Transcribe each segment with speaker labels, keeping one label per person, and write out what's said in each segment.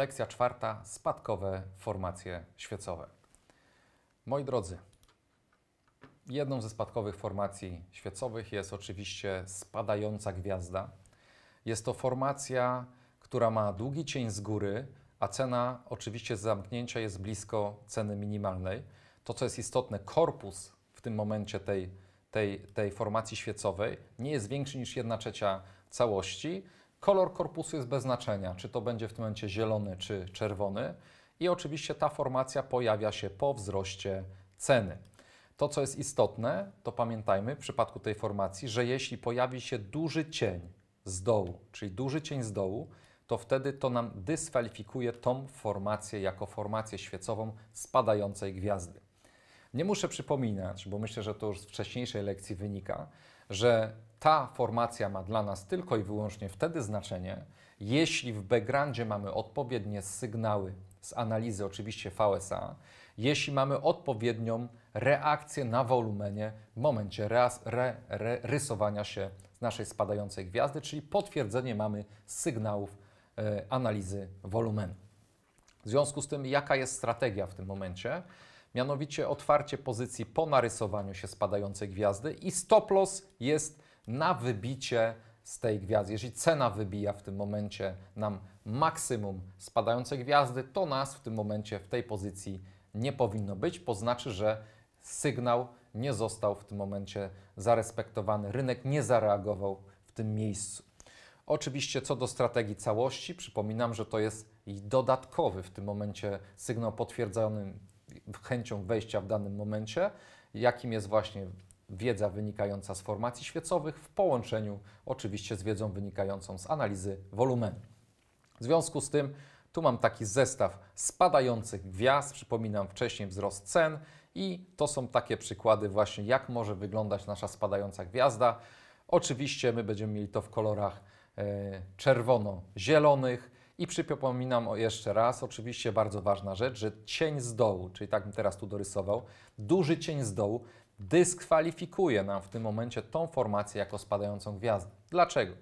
Speaker 1: Lekcja czwarta: spadkowe formacje świecowe. Moi drodzy, jedną ze spadkowych formacji świecowych jest oczywiście spadająca gwiazda. Jest to formacja, która ma długi cień z góry, a cena oczywiście z zamknięcia jest blisko ceny minimalnej. To, co jest istotne, korpus w tym momencie tej, tej, tej formacji świecowej nie jest większy niż 1 trzecia całości Kolor korpusu jest bez znaczenia, czy to będzie w tym momencie zielony czy czerwony. I oczywiście ta formacja pojawia się po wzroście ceny. To, co jest istotne, to pamiętajmy w przypadku tej formacji, że jeśli pojawi się duży cień z dołu, czyli duży cień z dołu, to wtedy to nam dyskwalifikuje tą formację jako formację świecową spadającej gwiazdy. Nie muszę przypominać, bo myślę, że to już z wcześniejszej lekcji wynika, że ta formacja ma dla nas tylko i wyłącznie wtedy znaczenie, jeśli w backgroundzie mamy odpowiednie sygnały z analizy, oczywiście VSA, jeśli mamy odpowiednią reakcję na wolumenie w momencie re, re, rysowania się naszej spadającej gwiazdy, czyli potwierdzenie mamy sygnałów e, analizy wolumenu. W związku z tym, jaka jest strategia w tym momencie? Mianowicie otwarcie pozycji po narysowaniu się spadającej gwiazdy i stop loss jest na wybicie z tej gwiazdy. Jeżeli cena wybija w tym momencie nam maksimum spadającej gwiazdy, to nas w tym momencie w tej pozycji nie powinno być, poznaczy, że sygnał nie został w tym momencie zarespektowany, rynek nie zareagował w tym miejscu. Oczywiście co do strategii całości, przypominam, że to jest dodatkowy w tym momencie sygnał potwierdzony chęcią wejścia w danym momencie, jakim jest właśnie wiedza wynikająca z formacji świecowych w połączeniu oczywiście z wiedzą wynikającą z analizy wolumenu. W związku z tym tu mam taki zestaw spadających gwiazd, przypominam wcześniej wzrost cen i to są takie przykłady właśnie jak może wyglądać nasza spadająca gwiazda. Oczywiście my będziemy mieli to w kolorach e, czerwono-zielonych i przypominam jeszcze raz, oczywiście bardzo ważna rzecz, że cień z dołu, czyli tak bym teraz tu dorysował, duży cień z dołu dyskwalifikuje nam w tym momencie tą formację jako spadającą gwiazdę. Dlaczego?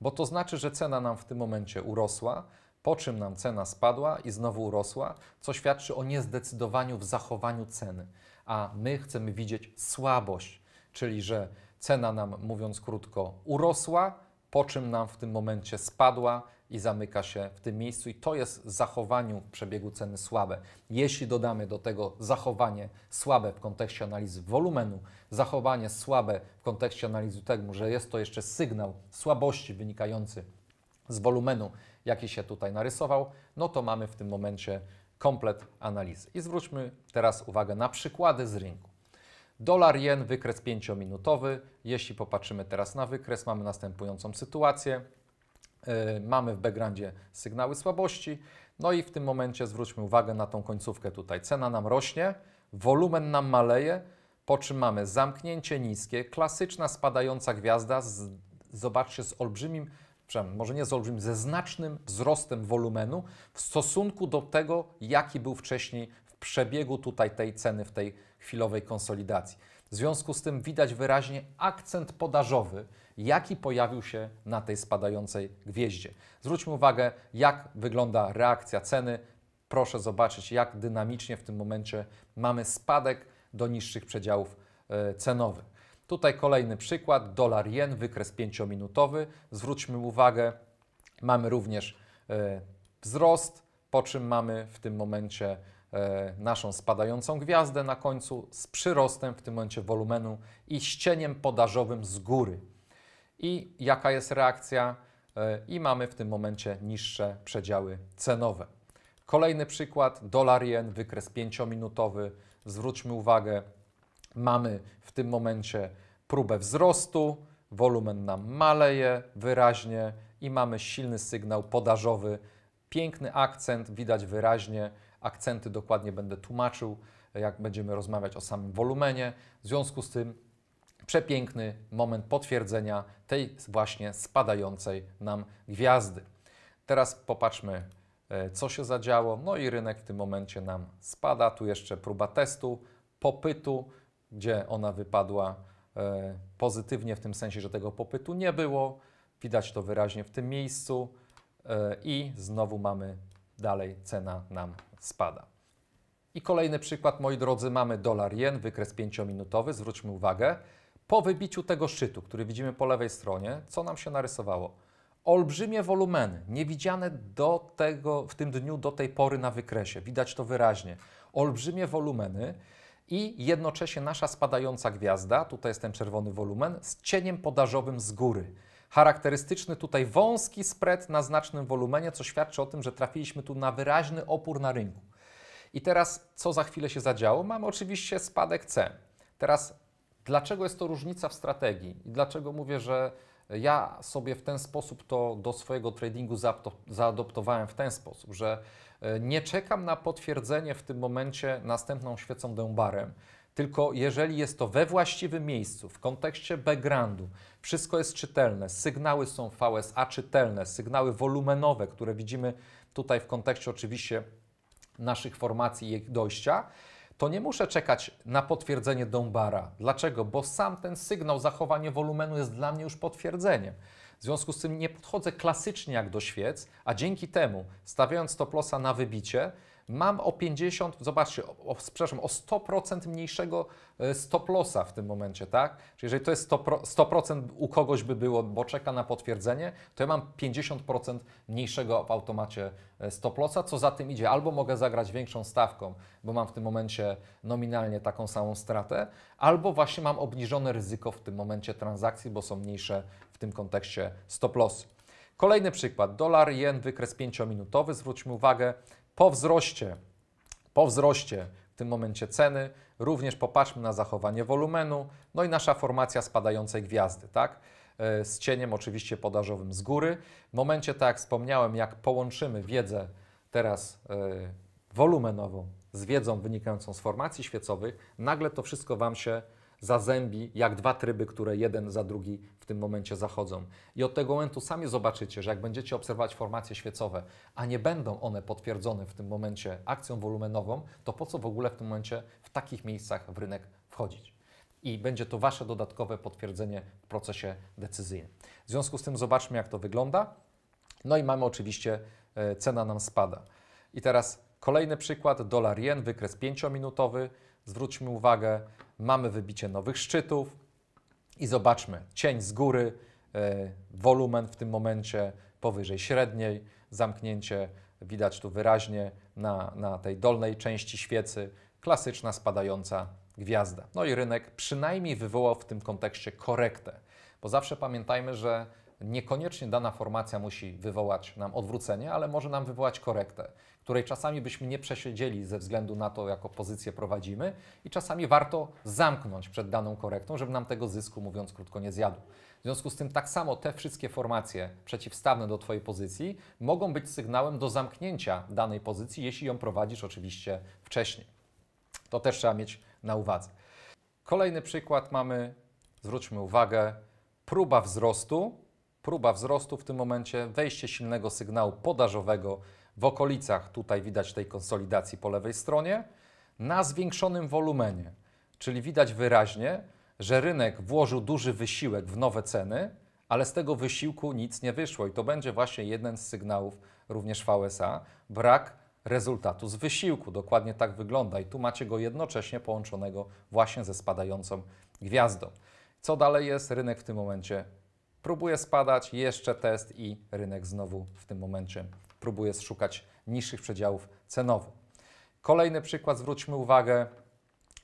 Speaker 1: Bo to znaczy, że cena nam w tym momencie urosła, po czym nam cena spadła i znowu urosła, co świadczy o niezdecydowaniu w zachowaniu ceny. A my chcemy widzieć słabość, czyli że cena nam, mówiąc krótko, urosła, po czym nam w tym momencie spadła i zamyka się w tym miejscu, i to jest zachowaniu przebiegu ceny słabe. Jeśli dodamy do tego zachowanie słabe w kontekście analizy wolumenu, zachowanie słabe w kontekście analizy tego, że jest to jeszcze sygnał słabości wynikający z wolumenu, jaki się tutaj narysował, no to mamy w tym momencie komplet analizy. I zwróćmy teraz uwagę na przykłady z rynku. Dolar jen, wykres 5-minutowy. Jeśli popatrzymy teraz na wykres, mamy następującą sytuację. Y, mamy w backgroundzie sygnały słabości. No i w tym momencie zwróćmy uwagę na tą końcówkę tutaj. Cena nam rośnie, wolumen nam maleje, po czym mamy zamknięcie niskie, klasyczna spadająca gwiazda, z, zobaczcie, z olbrzymim, może nie z olbrzymim, ze znacznym wzrostem wolumenu w stosunku do tego, jaki był wcześniej w przebiegu tutaj tej ceny w tej chwilowej konsolidacji. W związku z tym widać wyraźnie akcent podażowy, jaki pojawił się na tej spadającej gwieździe. Zwróćmy uwagę, jak wygląda reakcja ceny. Proszę zobaczyć, jak dynamicznie w tym momencie mamy spadek do niższych przedziałów e, cenowych. Tutaj kolejny przykład, dolar jen, wykres 5-minutowy. Zwróćmy uwagę, mamy również e, wzrost, po czym mamy w tym momencie e, naszą spadającą gwiazdę na końcu z przyrostem w tym momencie wolumenu i ścieniem podażowym z góry i jaka jest reakcja e, i mamy w tym momencie niższe przedziały cenowe. Kolejny przykład, dolar jen, wykres 5-minutowy. Zwróćmy uwagę, mamy w tym momencie próbę wzrostu, wolumen nam maleje wyraźnie i mamy silny sygnał podażowy. Piękny akcent, widać wyraźnie. Akcenty dokładnie będę tłumaczył, jak będziemy rozmawiać o samym wolumenie. W związku z tym przepiękny moment potwierdzenia tej właśnie spadającej nam gwiazdy. Teraz popatrzmy, e, co się zadziało. No i rynek w tym momencie nam spada. Tu jeszcze próba testu, popytu, gdzie ona wypadła e, pozytywnie, w tym sensie, że tego popytu nie było. Widać to wyraźnie w tym miejscu e, i znowu mamy dalej cena nam spada. I kolejny przykład, moi drodzy, mamy dolar jen, wykres 5-minutowy. Zwróćmy uwagę, po wybiciu tego szczytu, który widzimy po lewej stronie, co nam się narysowało? Olbrzymie wolumeny, niewidziane do tego, w tym dniu do tej pory na wykresie, widać to wyraźnie. Olbrzymie wolumeny i jednocześnie nasza spadająca gwiazda, tutaj jest ten czerwony wolumen, z cieniem podażowym z góry. Charakterystyczny tutaj wąski spread na znacznym wolumenie, co świadczy o tym, że trafiliśmy tu na wyraźny opór na rynku. I teraz, co za chwilę się zadziało? Mamy oczywiście spadek cen. Teraz Dlaczego jest to różnica w strategii i dlaczego mówię, że ja sobie w ten sposób to do swojego tradingu zaadoptowałem w ten sposób, że e, nie czekam na potwierdzenie w tym momencie następną świecą dębarem, tylko jeżeli jest to we właściwym miejscu, w kontekście backgroundu, wszystko jest czytelne, sygnały są VSA czytelne, sygnały wolumenowe, które widzimy tutaj w kontekście oczywiście naszych formacji i ich dojścia, to nie muszę czekać na potwierdzenie Dombara. Dlaczego? Bo sam ten sygnał zachowanie wolumenu jest dla mnie już potwierdzeniem. W związku z tym nie podchodzę klasycznie jak do świec, a dzięki temu, stawiając stop lossa na wybicie, Mam o 50, zobaczcie, o, przepraszam, o 100% mniejszego e, stop lossa w tym momencie, tak? Czyli jeżeli to jest 100%, 100 u kogoś by było, bo czeka na potwierdzenie, to ja mam 50% mniejszego w automacie e, stop lossa, co za tym idzie. Albo mogę zagrać większą stawką, bo mam w tym momencie nominalnie taką samą stratę, albo właśnie mam obniżone ryzyko w tym momencie transakcji, bo są mniejsze w tym kontekście stop lossy. Kolejny przykład, dolar, jen, wykres 5-minutowy. Zwróćmy uwagę, po wzroście, po wzroście w tym momencie ceny, również popatrzmy na zachowanie wolumenu, no i nasza formacja spadającej gwiazdy, tak? E, z cieniem oczywiście podażowym z góry. W momencie, tak jak wspomniałem, jak połączymy wiedzę teraz e, wolumenową z wiedzą wynikającą z formacji świecowych, nagle to wszystko Wam się zazębi jak dwa tryby, które jeden za drugi w tym momencie zachodzą. I od tego momentu sami zobaczycie, że jak będziecie obserwować formacje świecowe, a nie będą one potwierdzone w tym momencie akcją wolumenową, to po co w ogóle w tym momencie w takich miejscach w rynek wchodzić? I będzie to Wasze dodatkowe potwierdzenie w procesie decyzyjnym. W związku z tym zobaczmy, jak to wygląda. No i mamy oczywiście, e, cena nam spada. I teraz kolejny przykład, dolar jen, wykres 5-minutowy. Zwróćmy uwagę, mamy wybicie nowych szczytów i zobaczmy cień z góry, e, wolumen w tym momencie powyżej średniej, zamknięcie widać tu wyraźnie na, na tej dolnej części świecy, klasyczna spadająca gwiazda. No i rynek przynajmniej wywołał w tym kontekście korektę, bo zawsze pamiętajmy, że niekoniecznie dana formacja musi wywołać nam odwrócenie, ale może nam wywołać korektę której czasami byśmy nie przesiedzieli ze względu na to, jaką pozycję prowadzimy i czasami warto zamknąć przed daną korektą, żeby nam tego zysku, mówiąc krótko, nie zjadł. W związku z tym tak samo te wszystkie formacje przeciwstawne do Twojej pozycji mogą być sygnałem do zamknięcia danej pozycji, jeśli ją prowadzisz oczywiście wcześniej. To też trzeba mieć na uwadze. Kolejny przykład mamy, zwróćmy uwagę, próba wzrostu. Próba wzrostu w tym momencie, wejście silnego sygnału podażowego w okolicach tutaj widać tej konsolidacji po lewej stronie, na zwiększonym wolumenie. Czyli widać wyraźnie, że rynek włożył duży wysiłek w nowe ceny, ale z tego wysiłku nic nie wyszło i to będzie właśnie jeden z sygnałów również VSA. Brak rezultatu z wysiłku. Dokładnie tak wygląda i tu macie go jednocześnie połączonego właśnie ze spadającą gwiazdą. Co dalej jest? Rynek w tym momencie próbuje spadać, jeszcze test i rynek znowu w tym momencie próbuje szukać niższych przedziałów cenowych. Kolejny przykład, zwróćmy uwagę,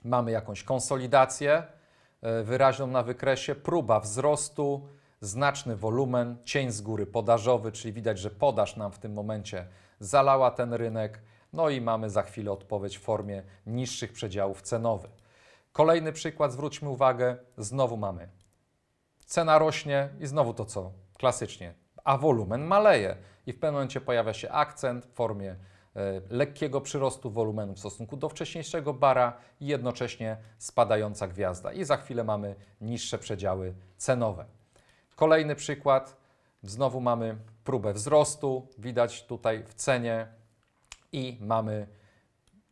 Speaker 1: mamy jakąś konsolidację e, wyraźną na wykresie, próba wzrostu, znaczny wolumen, cień z góry podażowy, czyli widać, że podaż nam w tym momencie zalała ten rynek, no i mamy za chwilę odpowiedź w formie niższych przedziałów cenowych. Kolejny przykład, zwróćmy uwagę, znowu mamy. Cena rośnie i znowu to co? Klasycznie, a wolumen maleje i w pewnym momencie pojawia się akcent w formie e, lekkiego przyrostu wolumenu w stosunku do wcześniejszego bara i jednocześnie spadająca gwiazda. I za chwilę mamy niższe przedziały cenowe. Kolejny przykład. Znowu mamy próbę wzrostu, widać tutaj w cenie i mamy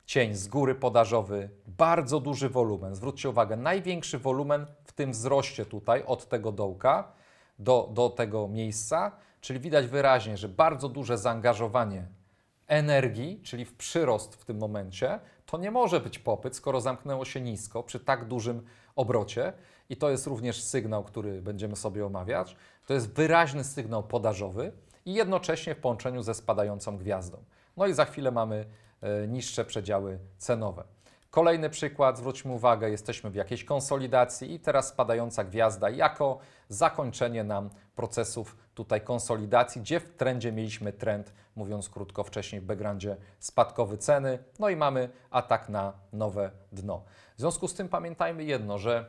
Speaker 1: cień z góry podażowy, bardzo duży wolumen. Zwróćcie uwagę, największy wolumen w tym wzroście tutaj od tego dołka do, do tego miejsca Czyli widać wyraźnie, że bardzo duże zaangażowanie energii, czyli w przyrost w tym momencie, to nie może być popyt, skoro zamknęło się nisko przy tak dużym obrocie. I to jest również sygnał, który będziemy sobie omawiać. To jest wyraźny sygnał podażowy i jednocześnie w połączeniu ze spadającą gwiazdą. No i za chwilę mamy e, niższe przedziały cenowe. Kolejny przykład, zwróćmy uwagę, jesteśmy w jakiejś konsolidacji i teraz spadająca gwiazda jako zakończenie nam procesów tutaj konsolidacji, gdzie w trendzie mieliśmy trend, mówiąc krótko wcześniej, w backgroundzie spadkowy ceny, no i mamy atak na nowe dno. W związku z tym pamiętajmy jedno, że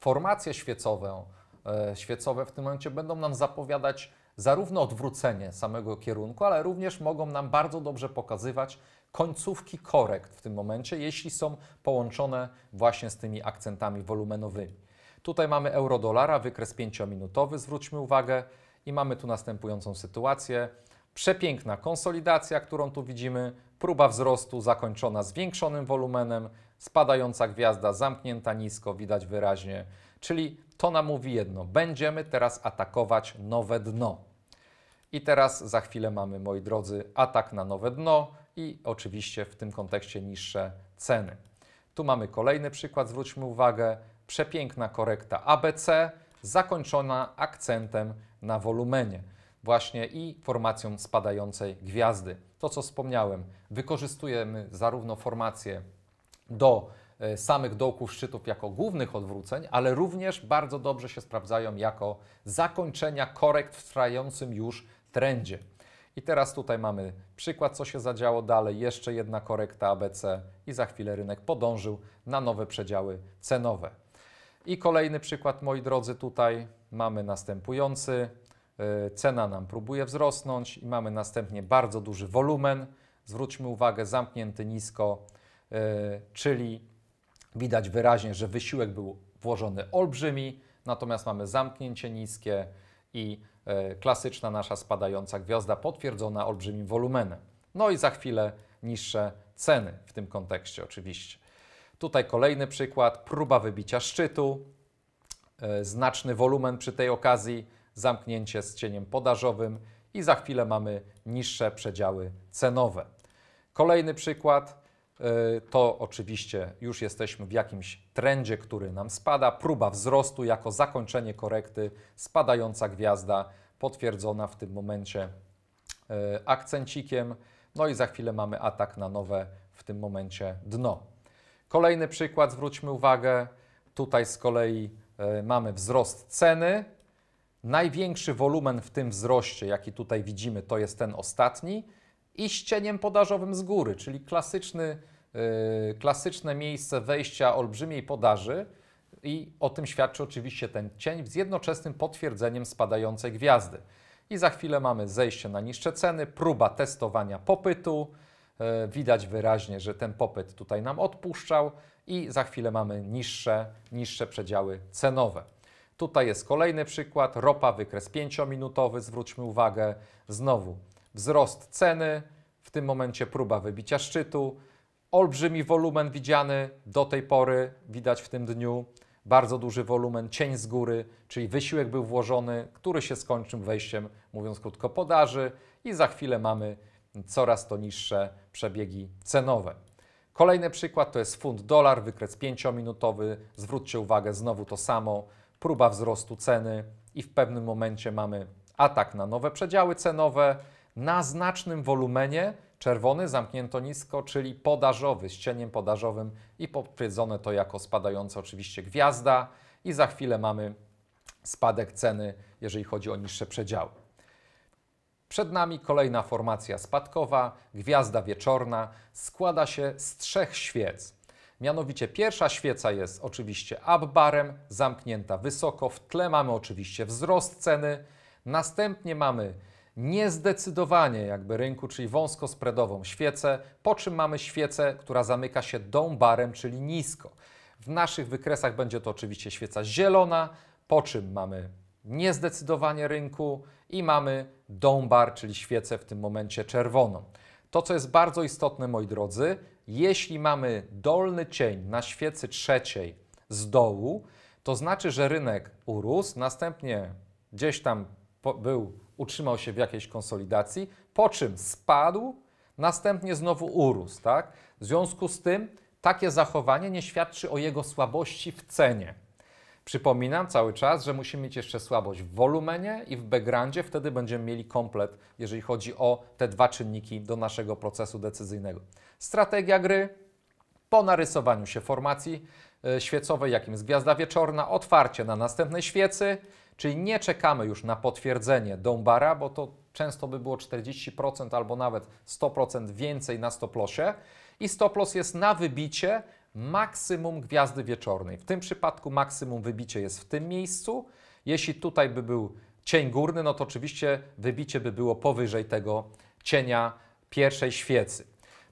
Speaker 1: formacje świecowe, e, świecowe w tym momencie będą nam zapowiadać zarówno odwrócenie samego kierunku, ale również mogą nam bardzo dobrze pokazywać, końcówki korekt w tym momencie, jeśli są połączone właśnie z tymi akcentami wolumenowymi. Tutaj mamy euro-dolara, wykres 5-minutowy, zwróćmy uwagę, i mamy tu następującą sytuację. Przepiękna konsolidacja, którą tu widzimy, próba wzrostu zakończona zwiększonym wolumenem, spadająca gwiazda zamknięta nisko, widać wyraźnie. Czyli to nam mówi jedno: będziemy teraz atakować nowe dno. I teraz za chwilę mamy, moi drodzy, atak na nowe dno i oczywiście w tym kontekście niższe ceny. Tu mamy kolejny przykład, zwróćmy uwagę, przepiękna korekta ABC zakończona akcentem na wolumenie właśnie i formacją spadającej gwiazdy. To, co wspomniałem, wykorzystujemy zarówno formację do e, samych dołków szczytów jako głównych odwróceń, ale również bardzo dobrze się sprawdzają jako zakończenia korekt w trwającym już trendzie. I teraz tutaj mamy przykład, co się zadziało dalej, jeszcze jedna korekta ABC i za chwilę rynek podążył na nowe przedziały cenowe. I kolejny przykład, moi drodzy, tutaj mamy następujący. Y, cena nam próbuje wzrosnąć i mamy następnie bardzo duży wolumen. Zwróćmy uwagę, zamknięty nisko, y, czyli widać wyraźnie, że wysiłek był włożony olbrzymi, natomiast mamy zamknięcie niskie i E, klasyczna nasza spadająca gwiazda potwierdzona olbrzymim wolumenem. No i za chwilę niższe ceny w tym kontekście oczywiście. Tutaj kolejny przykład, próba wybicia szczytu, e, znaczny wolumen przy tej okazji, zamknięcie z cieniem podażowym i za chwilę mamy niższe przedziały cenowe. Kolejny przykład, E, to oczywiście już jesteśmy w jakimś trendzie, który nam spada. Próba wzrostu jako zakończenie korekty, spadająca gwiazda potwierdzona w tym momencie e, akcencikiem. No i za chwilę mamy atak na nowe w tym momencie dno. Kolejny przykład, zwróćmy uwagę, tutaj z kolei e, mamy wzrost ceny. Największy wolumen w tym wzroście, jaki tutaj widzimy, to jest ten ostatni i ścieniem podażowym z góry, czyli klasyczny Y, klasyczne miejsce wejścia olbrzymiej podaży i o tym świadczy oczywiście ten cień z jednoczesnym potwierdzeniem spadającej gwiazdy. I za chwilę mamy zejście na niższe ceny, próba testowania popytu. Y, widać wyraźnie, że ten popyt tutaj nam odpuszczał i za chwilę mamy niższe, niższe przedziały cenowe. Tutaj jest kolejny przykład, ropa, wykres 5-minutowy, zwróćmy uwagę, znowu wzrost ceny, w tym momencie próba wybicia szczytu, Olbrzymi wolumen widziany do tej pory, widać w tym dniu. Bardzo duży wolumen, cień z góry, czyli wysiłek był włożony, który się skończył wejściem, mówiąc krótko, podaży i za chwilę mamy coraz to niższe przebiegi cenowe. Kolejny przykład to jest funt dolar, wykres 5-minutowy. Zwróćcie uwagę, znowu to samo, próba wzrostu ceny i w pewnym momencie mamy atak na nowe przedziały cenowe na znacznym wolumenie, Czerwony zamknięto nisko, czyli podażowy, z cieniem podażowym i potwierdzone to jako spadająca oczywiście gwiazda i za chwilę mamy spadek ceny, jeżeli chodzi o niższe przedziały. Przed nami kolejna formacja spadkowa, gwiazda wieczorna, składa się z trzech świec. Mianowicie pierwsza świeca jest oczywiście up barem, zamknięta wysoko, w tle mamy oczywiście wzrost ceny, następnie mamy niezdecydowanie jakby rynku, czyli wąsko spredową świecę, po czym mamy świecę, która zamyka się dąbarem, czyli nisko. W naszych wykresach będzie to oczywiście świeca zielona, po czym mamy niezdecydowanie rynku i mamy downbar, czyli świecę w tym momencie czerwoną. To, co jest bardzo istotne, moi drodzy, jeśli mamy dolny cień na świecy trzeciej z dołu, to znaczy, że rynek urósł, następnie gdzieś tam był utrzymał się w jakiejś konsolidacji, po czym spadł, następnie znowu urósł. Tak? W związku z tym takie zachowanie nie świadczy o jego słabości w cenie. Przypominam cały czas, że musimy mieć jeszcze słabość w wolumenie i w backgroundzie, wtedy będziemy mieli komplet, jeżeli chodzi o te dwa czynniki do naszego procesu decyzyjnego. Strategia gry po narysowaniu się formacji e, świecowej, jakim jest gwiazda wieczorna, otwarcie na następnej świecy, Czyli nie czekamy już na potwierdzenie Dombara, bo to często by było 40% albo nawet 100% więcej na stoplosie. I stoplos jest na wybicie maksimum gwiazdy wieczornej. W tym przypadku maksimum wybicie jest w tym miejscu. Jeśli tutaj by był cień górny, no to oczywiście wybicie by było powyżej tego cienia pierwszej świecy.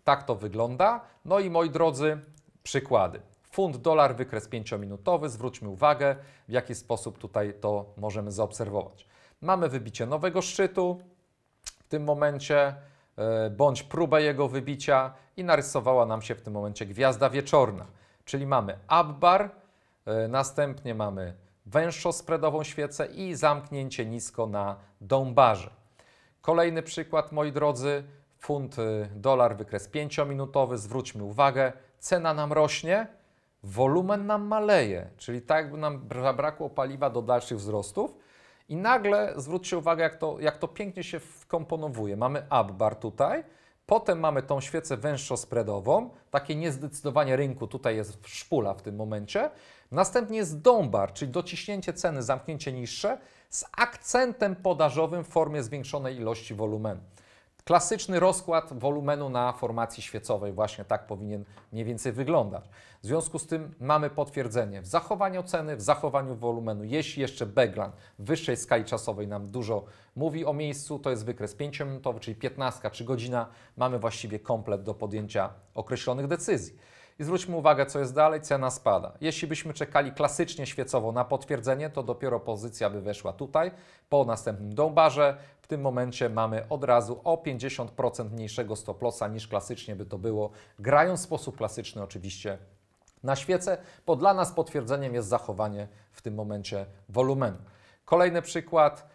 Speaker 1: Tak to wygląda. No i moi drodzy, przykłady. Fund dolar, wykres 5-minutowy. Zwróćmy uwagę, w jaki sposób tutaj to możemy zaobserwować. Mamy wybicie nowego szczytu w tym momencie, e, bądź próbę jego wybicia i narysowała nam się w tym momencie gwiazda wieczorna. Czyli mamy up bar, e, następnie mamy węższą spredową świecę i zamknięcie nisko na dąbarze. Kolejny przykład, moi drodzy, funt, e, dolar, wykres 5-minutowy. Zwróćmy uwagę, cena nam rośnie, wolumen nam maleje, czyli tak jakby nam zabrakło paliwa do dalszych wzrostów i nagle zwróćcie uwagę, jak to, jak to pięknie się wkomponowuje. Mamy up bar tutaj, potem mamy tą świecę węższo-spreadową, takie niezdecydowanie rynku, tutaj jest szpula w tym momencie, następnie jest down bar, czyli dociśnięcie ceny, zamknięcie niższe z akcentem podażowym w formie zwiększonej ilości wolumenu. Klasyczny rozkład wolumenu na formacji świecowej właśnie tak powinien mniej więcej wyglądać. W związku z tym mamy potwierdzenie w zachowaniu ceny, w zachowaniu wolumenu. Jeśli jeszcze backline w wyższej skali czasowej nam dużo mówi o miejscu, to jest wykres 5-minutowy, czyli 15 czy godzina, mamy właściwie komplet do podjęcia określonych decyzji. I zwróćmy uwagę, co jest dalej, cena spada. Jeśli byśmy czekali klasycznie świecowo na potwierdzenie, to dopiero pozycja by weszła tutaj, po następnym dąbarze. W tym momencie mamy od razu o 50% mniejszego stop lossa niż klasycznie by to było, grając w sposób klasyczny oczywiście na świece, bo dla nas potwierdzeniem jest zachowanie w tym momencie wolumenu. Kolejny przykład, e,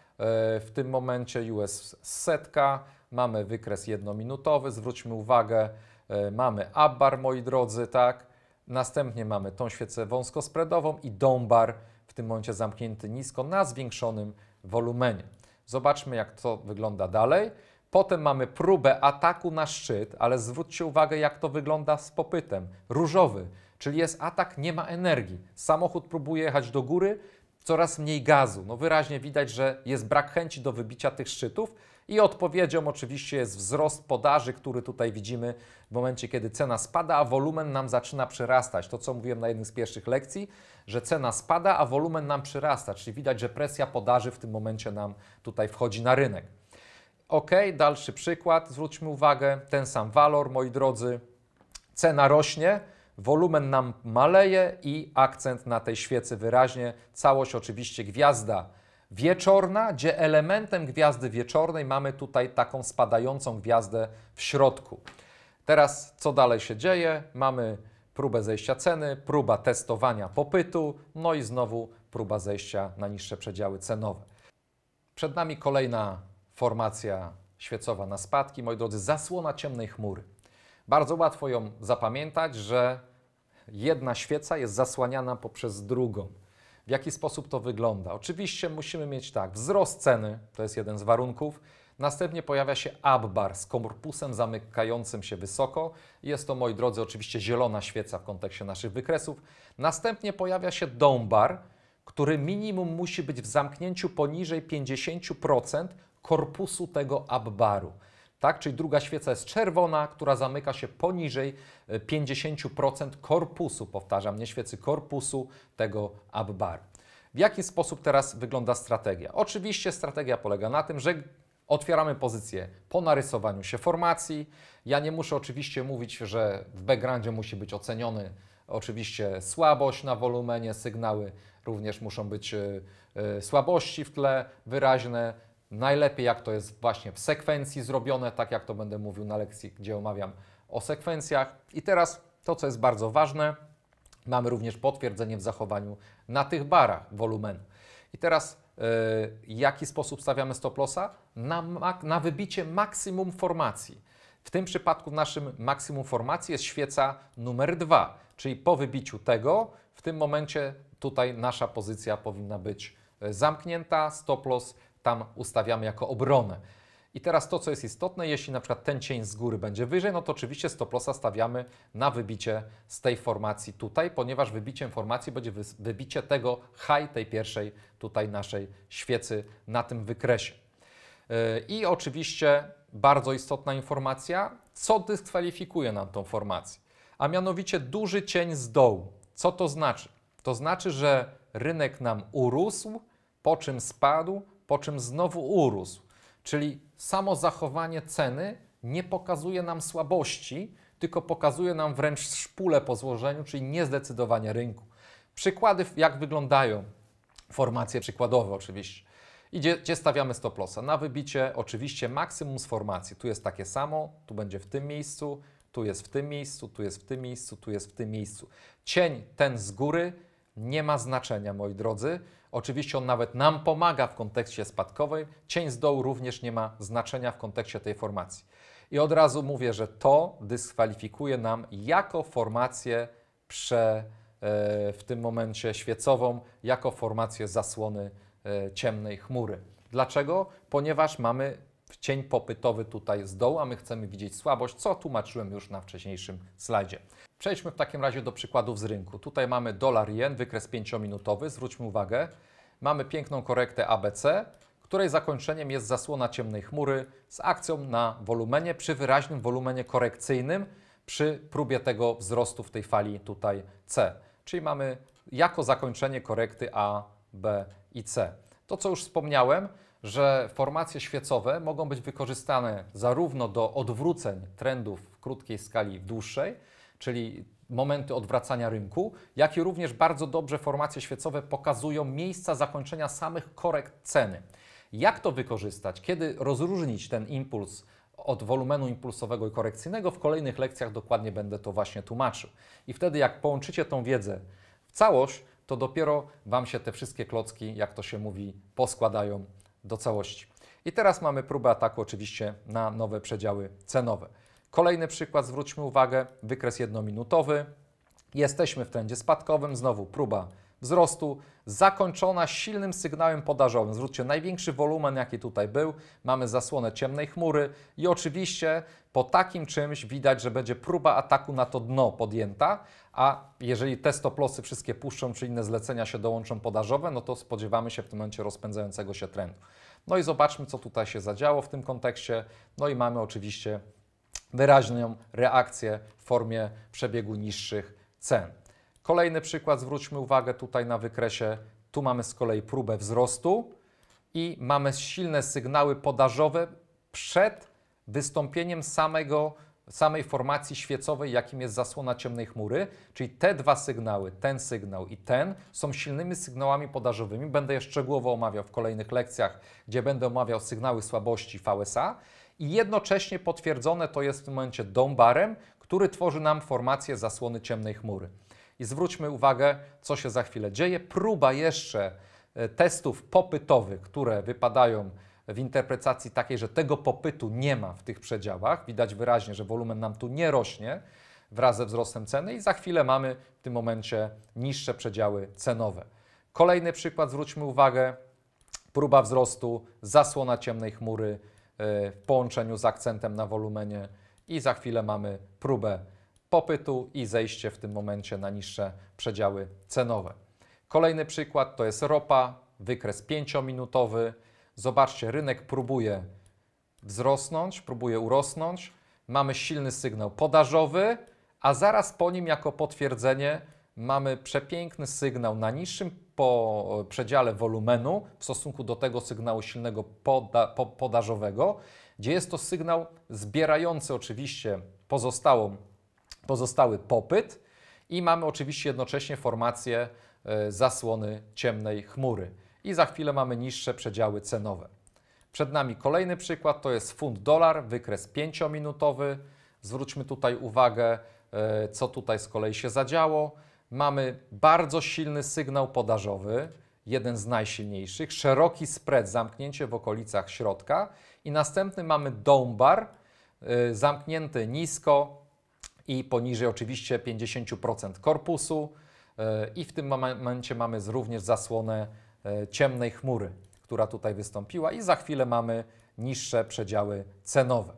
Speaker 1: w tym momencie US setka, mamy wykres jednominutowy, zwróćmy uwagę, E, mamy abbar, moi drodzy, tak? Następnie mamy tą świecę wąskospredową i dąbar, w tym momencie zamknięty nisko na zwiększonym wolumenie. Zobaczmy, jak to wygląda dalej. Potem mamy próbę ataku na szczyt, ale zwróćcie uwagę, jak to wygląda z popytem. Różowy, czyli jest atak, nie ma energii. Samochód próbuje jechać do góry, coraz mniej gazu. No wyraźnie widać, że jest brak chęci do wybicia tych szczytów. I odpowiedzią oczywiście jest wzrost podaży, który tutaj widzimy w momencie, kiedy cena spada, a wolumen nam zaczyna przyrastać. To, co mówiłem na jednym z pierwszych lekcji, że cena spada, a wolumen nam przyrasta, czyli widać, że presja podaży w tym momencie nam tutaj wchodzi na rynek. Ok, dalszy przykład, zwróćmy uwagę, ten sam walor, moi drodzy, cena rośnie, wolumen nam maleje i akcent na tej świecy wyraźnie, całość oczywiście gwiazda wieczorna, gdzie elementem gwiazdy wieczornej mamy tutaj taką spadającą gwiazdę w środku. Teraz co dalej się dzieje? Mamy próbę zejścia ceny, próba testowania popytu, no i znowu próba zejścia na niższe przedziały cenowe. Przed nami kolejna formacja świecowa na spadki, moi drodzy, zasłona ciemnej chmury. Bardzo łatwo ją zapamiętać, że jedna świeca jest zasłaniana poprzez drugą. W jaki sposób to wygląda? Oczywiście musimy mieć tak, wzrost ceny, to jest jeden z warunków. Następnie pojawia się abbar z korpusem zamykającym się wysoko. Jest to, moi drodzy, oczywiście zielona świeca w kontekście naszych wykresów. Następnie pojawia się dombar, który minimum musi być w zamknięciu poniżej 50% korpusu tego abbaru. Tak? Czyli druga świeca jest czerwona, która zamyka się poniżej 50% e, korpusu, powtarzam, nie świecy, korpusu tego abbar. W jaki sposób teraz wygląda strategia? Oczywiście strategia polega na tym, że Otwieramy pozycję po narysowaniu się formacji. Ja nie muszę oczywiście mówić, że w backgroundzie musi być oceniony oczywiście słabość na wolumenie, sygnały również muszą być e, e, słabości w tle wyraźne, Najlepiej jak to jest właśnie w sekwencji zrobione, tak jak to będę mówił na lekcji, gdzie omawiam o sekwencjach. I teraz to, co jest bardzo ważne, mamy również potwierdzenie w zachowaniu na tych barach wolumenu. I teraz yy, jaki sposób stawiamy stop lossa? Na, na wybicie maksimum formacji. W tym przypadku w naszym maksimum formacji jest świeca numer 2, czyli po wybiciu tego, w tym momencie tutaj nasza pozycja powinna być e, zamknięta, stop loss tam ustawiamy jako obronę. I teraz to, co jest istotne, jeśli na przykład ten cień z góry będzie wyżej, no to oczywiście stop stawiamy na wybicie z tej formacji tutaj, ponieważ wybiciem formacji będzie wybicie tego high, tej pierwszej tutaj naszej świecy na tym wykresie. Yy, I oczywiście bardzo istotna informacja, co dyskwalifikuje nam tą formację, a mianowicie duży cień z dołu. Co to znaczy? To znaczy, że rynek nam urósł, po czym spadł, po czym znowu urósł. Czyli samo zachowanie ceny nie pokazuje nam słabości, tylko pokazuje nam wręcz szpulę po złożeniu, czyli niezdecydowanie rynku. Przykłady, jak wyglądają formacje przykładowe oczywiście. I gdzie, gdzie stawiamy stop lossa? Na wybicie oczywiście maksimum z formacji. Tu jest takie samo, tu będzie w tym miejscu, tu jest w tym miejscu, tu jest w tym miejscu, tu jest w tym miejscu. Cień ten z góry nie ma znaczenia, moi drodzy. Oczywiście on nawet nam pomaga w kontekście spadkowej. Cień z dołu również nie ma znaczenia w kontekście tej formacji. I od razu mówię, że to dyskwalifikuje nam jako formację prze, e, w tym momencie świecową, jako formację zasłony e, ciemnej chmury. Dlaczego? Ponieważ mamy cień popytowy tutaj z dołu, a my chcemy widzieć słabość, co tłumaczyłem już na wcześniejszym slajdzie. Przejdźmy w takim razie do przykładów z rynku. Tutaj mamy dolar jen, wykres 5-minutowy, zwróćmy uwagę. Mamy piękną korektę ABC, której zakończeniem jest zasłona ciemnej chmury z akcją na wolumenie, przy wyraźnym wolumenie korekcyjnym, przy próbie tego wzrostu w tej fali tutaj C. Czyli mamy jako zakończenie korekty A, B i C. To, co już wspomniałem, że formacje świecowe mogą być wykorzystane zarówno do odwróceń trendów w krótkiej skali w dłuższej, czyli momenty odwracania rynku, jak i również bardzo dobrze formacje świecowe pokazują miejsca zakończenia samych korekt ceny. Jak to wykorzystać? Kiedy rozróżnić ten impuls od wolumenu impulsowego i korekcyjnego? W kolejnych lekcjach dokładnie będę to właśnie tłumaczył. I wtedy, jak połączycie tą wiedzę w całość, to dopiero Wam się te wszystkie klocki, jak to się mówi, poskładają do całości. I teraz mamy próbę ataku oczywiście na nowe przedziały cenowe. Kolejny przykład, zwróćmy uwagę, wykres jednominutowy. Jesteśmy w trendzie spadkowym, znowu próba wzrostu, zakończona silnym sygnałem podażowym. Zwróćcie, największy wolumen, jaki tutaj był, mamy zasłonę ciemnej chmury i oczywiście po takim czymś widać, że będzie próba ataku na to dno podjęta, a jeżeli te lossy wszystkie puszczą, czy inne zlecenia się dołączą podażowe, no to spodziewamy się w tym momencie rozpędzającego się trendu. No i zobaczmy, co tutaj się zadziało w tym kontekście. No i mamy oczywiście wyraźną reakcję w formie przebiegu niższych cen. Kolejny przykład, zwróćmy uwagę tutaj na wykresie. Tu mamy z kolei próbę wzrostu i mamy silne sygnały podażowe przed wystąpieniem samego samej formacji świecowej, jakim jest zasłona ciemnej chmury, czyli te dwa sygnały, ten sygnał i ten, są silnymi sygnałami podażowymi. Będę je szczegółowo omawiał w kolejnych lekcjach, gdzie będę omawiał sygnały słabości VSA i jednocześnie potwierdzone to jest w tym momencie dąbarem, który tworzy nam formację zasłony ciemnej chmury. I zwróćmy uwagę, co się za chwilę dzieje. Próba jeszcze e, testów popytowych, które wypadają w interpretacji takiej, że tego popytu nie ma w tych przedziałach. Widać wyraźnie, że wolumen nam tu nie rośnie wraz ze wzrostem ceny i za chwilę mamy w tym momencie niższe przedziały cenowe. Kolejny przykład, zwróćmy uwagę, próba wzrostu, zasłona ciemnej chmury e, w połączeniu z akcentem na wolumenie i za chwilę mamy próbę popytu i zejście w tym momencie na niższe przedziały cenowe. Kolejny przykład to jest ropa, wykres 5-minutowy Zobaczcie, rynek próbuje wzrosnąć, próbuje urosnąć. Mamy silny sygnał podażowy, a zaraz po nim, jako potwierdzenie, mamy przepiękny sygnał na niższym po przedziale wolumenu w stosunku do tego sygnału silnego poda po podażowego, gdzie jest to sygnał zbierający oczywiście pozostałą, pozostały popyt i mamy oczywiście jednocześnie formację e, zasłony ciemnej chmury i za chwilę mamy niższe przedziały cenowe. Przed nami kolejny przykład, to jest funt-dolar, wykres 5-minutowy. Zwróćmy tutaj uwagę, e, co tutaj z kolei się zadziało. Mamy bardzo silny sygnał podażowy, jeden z najsilniejszych, szeroki spread, zamknięcie w okolicach środka i następny mamy bar, e, zamknięty nisko i poniżej oczywiście 50% korpusu e, i w tym momencie mamy również zasłonę E, ciemnej chmury, która tutaj wystąpiła i za chwilę mamy niższe przedziały cenowe.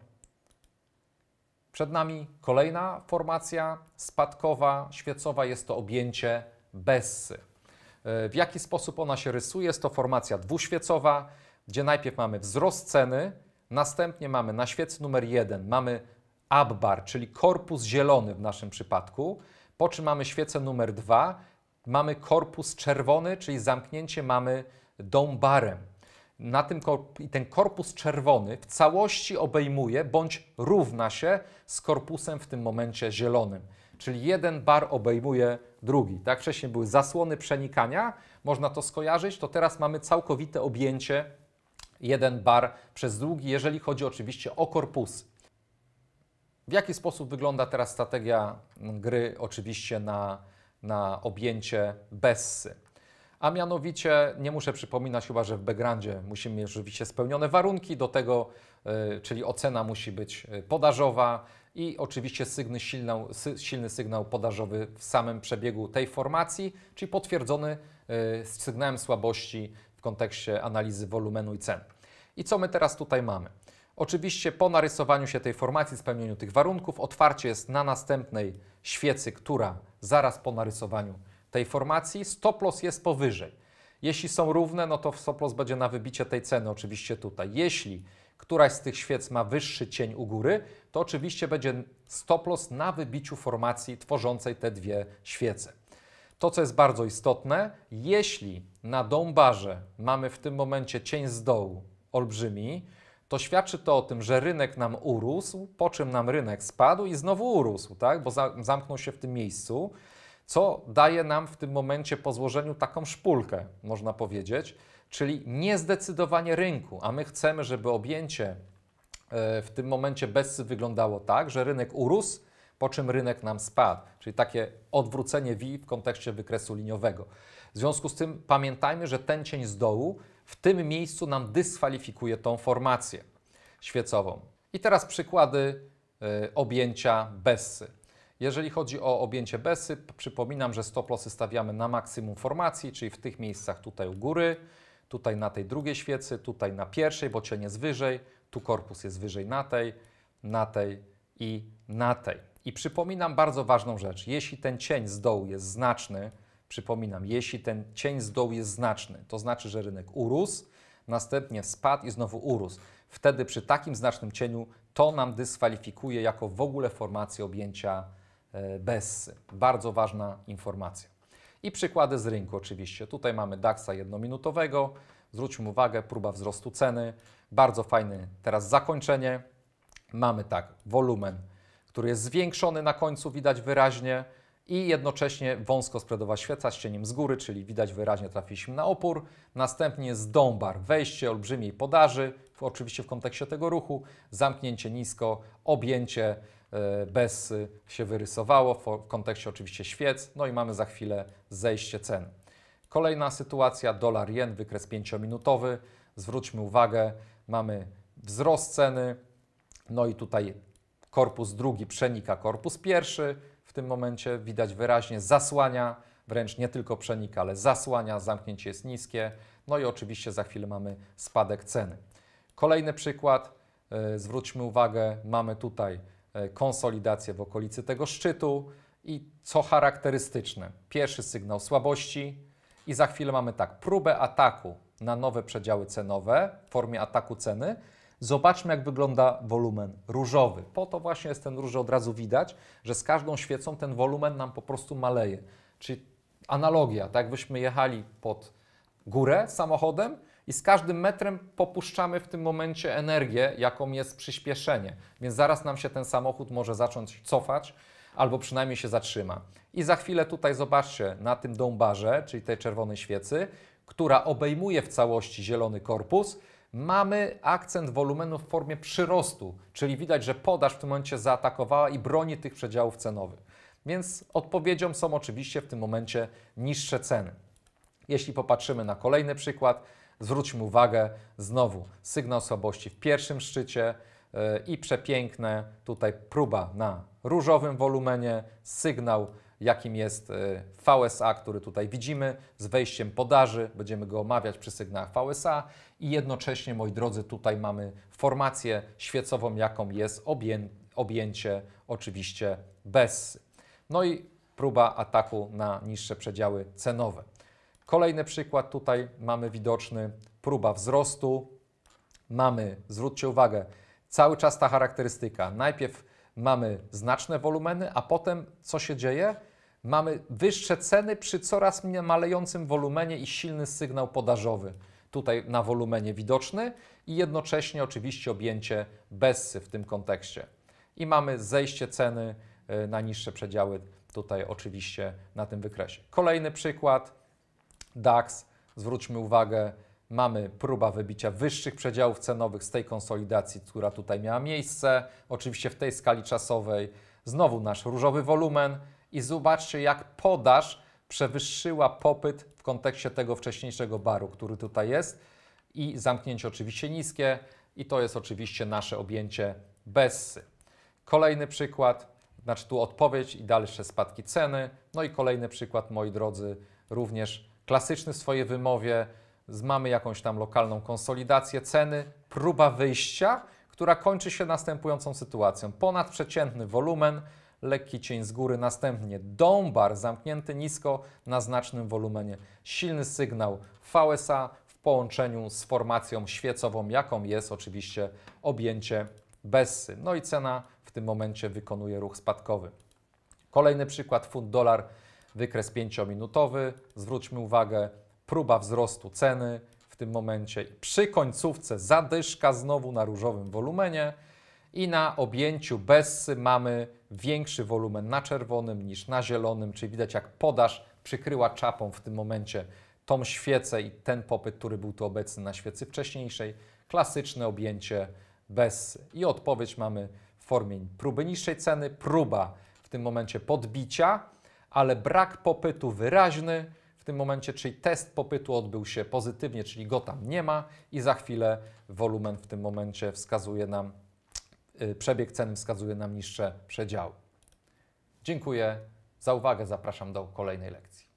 Speaker 1: Przed nami kolejna formacja spadkowa, świecowa, jest to objęcie Bessy. E, w jaki sposób ona się rysuje? Jest to formacja dwuświecowa, gdzie najpierw mamy wzrost ceny, następnie mamy na świec numer jeden mamy abbar, czyli korpus zielony w naszym przypadku, po czym mamy świecę numer dwa mamy korpus czerwony, czyli zamknięcie mamy dąbarem. Na tym I ten korpus czerwony w całości obejmuje bądź równa się z korpusem w tym momencie zielonym. Czyli jeden bar obejmuje drugi. Tak wcześniej były zasłony przenikania, można to skojarzyć, to teraz mamy całkowite objęcie jeden bar przez drugi, jeżeli chodzi oczywiście o korpusy. W jaki sposób wygląda teraz strategia gry oczywiście na na objęcie Bessy. A mianowicie, nie muszę przypominać chyba, że w backgroundzie musimy mieć oczywiście spełnione warunki do tego, y, czyli ocena musi być y, podażowa i oczywiście silny, silny sygnał podażowy w samym przebiegu tej formacji, czyli potwierdzony y, sygnałem słabości w kontekście analizy wolumenu i cen. I co my teraz tutaj mamy? Oczywiście po narysowaniu się tej formacji, spełnieniu tych warunków, otwarcie jest na następnej świecy, która zaraz po narysowaniu tej formacji, stop loss jest powyżej. Jeśli są równe, no to stop loss będzie na wybicie tej ceny oczywiście tutaj. Jeśli któraś z tych świec ma wyższy cień u góry, to oczywiście będzie stop loss na wybiciu formacji tworzącej te dwie świece. To, co jest bardzo istotne, jeśli na dąbarze mamy w tym momencie cień z dołu olbrzymi, to świadczy to o tym, że rynek nam urósł, po czym nam rynek spadł i znowu urósł, tak? bo zamknął się w tym miejscu, co daje nam w tym momencie po złożeniu taką szpulkę, można powiedzieć, czyli niezdecydowanie rynku, a my chcemy, żeby objęcie e, w tym momencie bezsy wyglądało tak, że rynek urósł, po czym rynek nam spadł, czyli takie odwrócenie V w kontekście wykresu liniowego. W związku z tym pamiętajmy, że ten cień z dołu w tym miejscu nam dyskwalifikuje tą formację świecową. I teraz przykłady y, objęcia Bessy. Jeżeli chodzi o objęcie Bessy, przypominam, że stop lossy stawiamy na maksimum formacji, czyli w tych miejscach tutaj u góry, tutaj na tej drugiej świecy, tutaj na pierwszej, bo cień jest wyżej, tu korpus jest wyżej na tej, na tej i na tej. I przypominam bardzo ważną rzecz. Jeśli ten cień z dołu jest znaczny, Przypominam, jeśli ten cień z dołu jest znaczny, to znaczy, że rynek urósł, następnie spadł i znowu urósł. Wtedy przy takim znacznym cieniu to nam dyskwalifikuje jako w ogóle formację objęcia e, BESSY. Bardzo ważna informacja. I przykłady z rynku oczywiście. Tutaj mamy DAXa jednominutowego. Zwróćmy uwagę, próba wzrostu ceny. Bardzo fajny teraz zakończenie. Mamy tak, wolumen, który jest zwiększony na końcu, widać wyraźnie i jednocześnie wąsko spreadowa świeca z cieniem z góry, czyli widać wyraźnie trafiliśmy na opór. Następnie z Dąbar wejście olbrzymiej podaży, oczywiście w kontekście tego ruchu, zamknięcie nisko, objęcie e, bez e, się wyrysowało w kontekście oczywiście świec, no i mamy za chwilę zejście cen. Kolejna sytuacja, dolar jen, wykres 5-minutowy. Zwróćmy uwagę, mamy wzrost ceny, no i tutaj korpus drugi przenika korpus pierwszy, tym momencie widać wyraźnie zasłania, wręcz nie tylko przenika, ale zasłania, zamknięcie jest niskie. No i oczywiście za chwilę mamy spadek ceny. Kolejny przykład, e, zwróćmy uwagę, mamy tutaj e, konsolidację w okolicy tego szczytu i co charakterystyczne, pierwszy sygnał słabości i za chwilę mamy tak, próbę ataku na nowe przedziały cenowe w formie ataku ceny, Zobaczmy, jak wygląda wolumen różowy. Po to właśnie jest ten róży od razu widać, że z każdą świecą ten wolumen nam po prostu maleje. Czyli analogia, tak jakbyśmy jechali pod górę samochodem i z każdym metrem popuszczamy w tym momencie energię, jaką jest przyspieszenie. Więc zaraz nam się ten samochód może zacząć cofać albo przynajmniej się zatrzyma. I za chwilę tutaj zobaczcie na tym dąbarze, czyli tej czerwonej świecy, która obejmuje w całości zielony korpus, Mamy akcent wolumenu w formie przyrostu, czyli widać, że podaż w tym momencie zaatakowała i broni tych przedziałów cenowych. Więc odpowiedzią są oczywiście w tym momencie niższe ceny. Jeśli popatrzymy na kolejny przykład, zwróćmy uwagę znowu sygnał słabości w pierwszym szczycie e, i przepiękne tutaj próba na różowym wolumenie, sygnał jakim jest y, VSA, który tutaj widzimy, z wejściem podaży. Będziemy go omawiać przy sygnałach VSA i jednocześnie, moi drodzy, tutaj mamy formację świecową, jaką jest objęcie, objęcie oczywiście bez. No i próba ataku na niższe przedziały cenowe. Kolejny przykład tutaj mamy widoczny, próba wzrostu. Mamy, zwróćcie uwagę, cały czas ta charakterystyka. Najpierw mamy znaczne wolumeny, a potem co się dzieje? Mamy wyższe ceny przy coraz malejącym wolumenie i silny sygnał podażowy. Tutaj na wolumenie widoczny i jednocześnie oczywiście objęcie Bessy w tym kontekście. I mamy zejście ceny e, na niższe przedziały tutaj oczywiście na tym wykresie. Kolejny przykład DAX. Zwróćmy uwagę, mamy próba wybicia wyższych przedziałów cenowych z tej konsolidacji, która tutaj miała miejsce, oczywiście w tej skali czasowej. Znowu nasz różowy wolumen, i zobaczcie, jak podaż przewyższyła popyt w kontekście tego wcześniejszego baru, który tutaj jest. I zamknięcie oczywiście niskie, i to jest oczywiście nasze objęcie Bessy. Kolejny przykład, znaczy tu odpowiedź i dalsze spadki ceny. No i kolejny przykład, moi drodzy, również klasyczny w swojej wymowie. Mamy jakąś tam lokalną konsolidację ceny, próba wyjścia, która kończy się następującą sytuacją. Ponadprzeciętny wolumen, lekki cień z góry, następnie dąbar zamknięty nisko na znacznym wolumenie, silny sygnał VSA w połączeniu z formacją świecową, jaką jest oczywiście objęcie Bessy. No i cena w tym momencie wykonuje ruch spadkowy. Kolejny przykład, funt dolar, wykres 5-minutowy. Zwróćmy uwagę, próba wzrostu ceny w tym momencie. Przy końcówce zadyszka znowu na różowym wolumenie i na objęciu bez mamy większy wolumen na czerwonym niż na zielonym, czyli widać jak podaż przykryła czapą w tym momencie tą świecę i ten popyt, który był tu obecny na świecy wcześniejszej. Klasyczne objęcie bez i odpowiedź mamy w formie próby niższej ceny, próba w tym momencie podbicia, ale brak popytu wyraźny w tym momencie, czyli test popytu odbył się pozytywnie, czyli go tam nie ma i za chwilę wolumen w tym momencie wskazuje nam Y, przebieg cen wskazuje nam niższe przedziały. Dziękuję za uwagę, zapraszam do kolejnej lekcji.